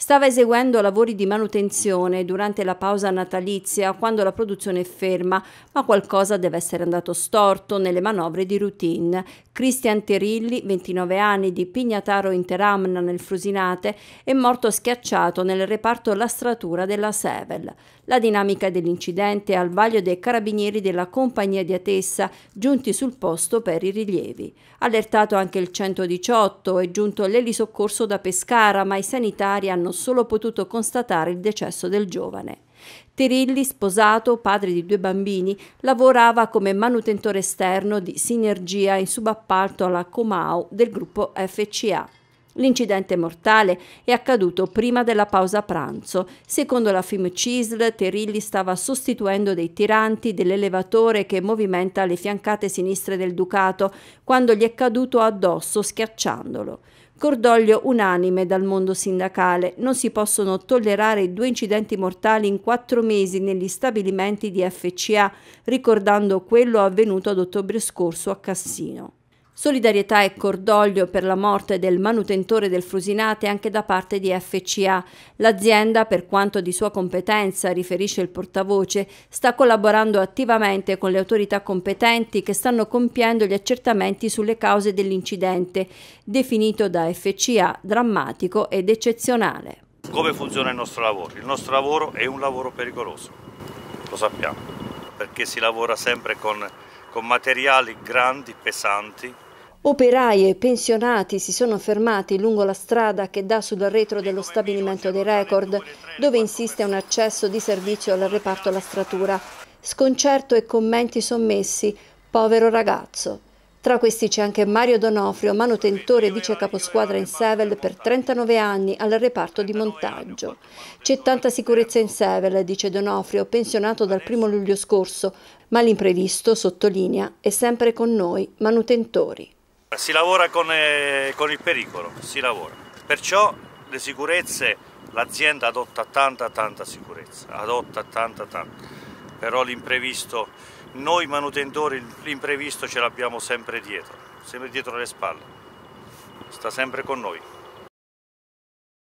Stava eseguendo lavori di manutenzione durante la pausa natalizia quando la produzione è ferma, ma qualcosa deve essere andato storto nelle manovre di routine. Cristian Terilli, 29 anni, di Pignataro Interamna nel Frusinate, è morto schiacciato nel reparto lastratura della Sevel. La dinamica dell'incidente è al vaglio dei carabinieri della compagnia di Atessa, giunti sul posto per i rilievi. Allertato anche il 118 è giunto l'elisoccorso da Pescara, ma i sanitari hanno hanno solo potuto constatare il decesso del giovane. Terilli, sposato, padre di due bambini, lavorava come manutentore esterno di Sinergia in subappalto alla Comau del gruppo FCA. L'incidente mortale è accaduto prima della pausa pranzo. Secondo la film CISL, Terilli stava sostituendo dei tiranti dell'elevatore che movimenta le fiancate sinistre del Ducato quando gli è caduto addosso schiacciandolo. Cordoglio unanime dal mondo sindacale. Non si possono tollerare due incidenti mortali in quattro mesi negli stabilimenti di FCA, ricordando quello avvenuto ad ottobre scorso a Cassino. Solidarietà e cordoglio per la morte del manutentore del Frusinate anche da parte di FCA. L'azienda, per quanto di sua competenza, riferisce il portavoce, sta collaborando attivamente con le autorità competenti che stanno compiendo gli accertamenti sulle cause dell'incidente, definito da FCA drammatico ed eccezionale. Come funziona il nostro lavoro? Il nostro lavoro è un lavoro pericoloso, lo sappiamo, perché si lavora sempre con con materiali grandi, pesanti. Operai e pensionati si sono fermati lungo la strada che dà sul retro dello stabilimento dei record, dove insiste un accesso di servizio al reparto lastratura. Sconcerto e commenti sommessi, povero ragazzo. Tra questi c'è anche Mario Donofrio, manutentore vice caposquadra in Sevel per 39 anni al reparto di montaggio. C'è tanta sicurezza in Sevel, dice Donofrio, pensionato dal 1 luglio scorso, ma l'imprevisto, sottolinea, è sempre con noi, manutentori. Si lavora con, eh, con il pericolo, si lavora. Perciò le sicurezze, l'azienda adotta tanta tanta sicurezza, adotta tanta tanta però l'imprevisto, noi manutentori l'imprevisto ce l'abbiamo sempre dietro, sempre dietro le spalle, sta sempre con noi.